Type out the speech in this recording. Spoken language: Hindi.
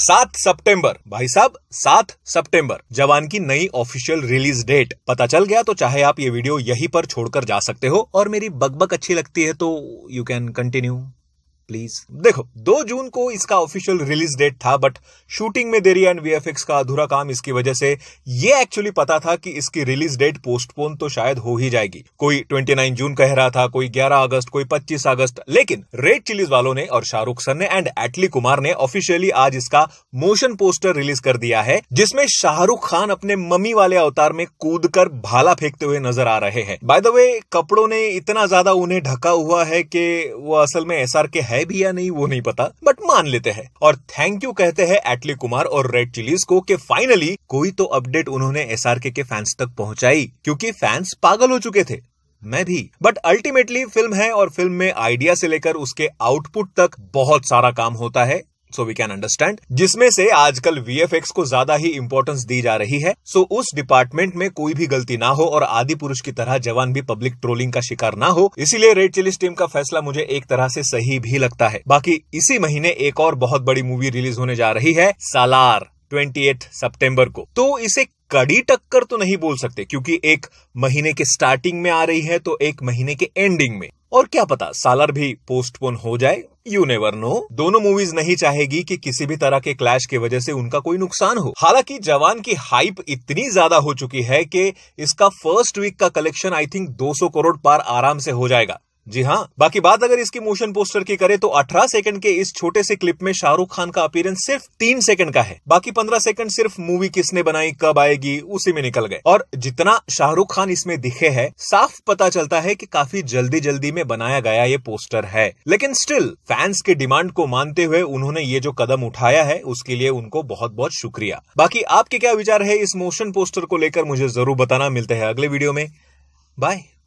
सात सितंबर भाई साहब सात सितंबर जवान की नई ऑफिशियल रिलीज डेट पता चल गया तो चाहे आप ये वीडियो यहीं पर छोड़कर जा सकते हो और मेरी बकबक अच्छी लगती है तो यू कैन कंटिन्यू प्लीज देखो दो जून को इसका ऑफिशियल रिलीज डेट था बट शूटिंग में देरी एंड वीएफएक्स का अधूरा काम इसकी वजह से ये एक्चुअली पता था कि इसकी रिलीज डेट पोस्टपोन तो शायद हो ही जाएगी कोई 29 जून कह रहा था कोई 11 अगस्त कोई 25 अगस्त लेकिन रेड चिलीज वालों ने और शाहरुख सर ने एंड एटली कुमार ने ऑफिशियली आज इसका मोशन पोस्टर रिलीज कर दिया है जिसमें शाहरुख खान अपने मम्मी वाले अवतार में कूद कर भाला फेंकते हुए नजर आ रहे हैं बाय द वे कपड़ों ने इतना ज्यादा उन्हें ढका हुआ है कि वो असल में एसआर के है भी या नहीं वो नहीं पता बट मान लेते हैं और थैंक यू कहते हैं एटली कुमार और रेड चिलीज को कि फाइनली कोई तो अपडेट उन्होंने एस के फैंस तक पहुंचाई क्योंकि फैंस पागल हो चुके थे मैं भी बट अल्टीमेटली फिल्म है और फिल्म में आइडिया से लेकर उसके आउटपुट तक बहुत सारा काम होता है सो वी कैन अंडरस्टैंड जिसमें से आजकल वीएफएक्स को ज्यादा ही इम्पोर्टेंस दी जा रही है सो so, उस डिपार्टमेंट में कोई भी गलती ना हो और आदि पुरुष की तरह जवान भी पब्लिक ट्रोलिंग का शिकार ना हो इसीलिए रेड चिलीज टीम का फैसला मुझे एक तरह से सही भी लगता है बाकी इसी महीने एक और बहुत बड़ी मूवी रिलीज होने जा रही है सालार 28 सितंबर को तो इसे कड़ी टक्कर तो नहीं बोल सकते क्योंकि एक महीने के स्टार्टिंग में आ रही है तो एक महीने के एंडिंग में और क्या पता सालर भी पोस्टपोन हो जाए यू नेवर नो दोनों मूवीज नहीं चाहेगी कि किसी भी तरह के क्लैश की वजह से उनका कोई नुकसान हो हालांकि जवान की हाइप इतनी ज्यादा हो चुकी है कि इसका फर्स्ट वीक का कलेक्शन आई थिंक 200 करोड़ पार आराम से हो जाएगा जी हाँ बाकी बात अगर इसकी मोशन पोस्टर की करें तो 18 सेकंड के इस छोटे से क्लिप में शाहरुख खान का अपीयरेंस सिर्फ तीन सेकंड का है बाकी 15 सेकंड सिर्फ मूवी किसने बनाई कब आएगी उसी में निकल गए और जितना शाहरुख खान इसमें दिखे है साफ पता चलता है कि काफी जल्दी जल्दी में बनाया गया ये पोस्टर है लेकिन स्टिल फैंस के डिमांड को मानते हुए उन्होंने ये जो कदम उठाया है उसके लिए उनको बहुत बहुत शुक्रिया बाकी आपके क्या विचार है इस मोशन पोस्टर को लेकर मुझे जरूर बताना मिलते हैं अगले वीडियो में बाय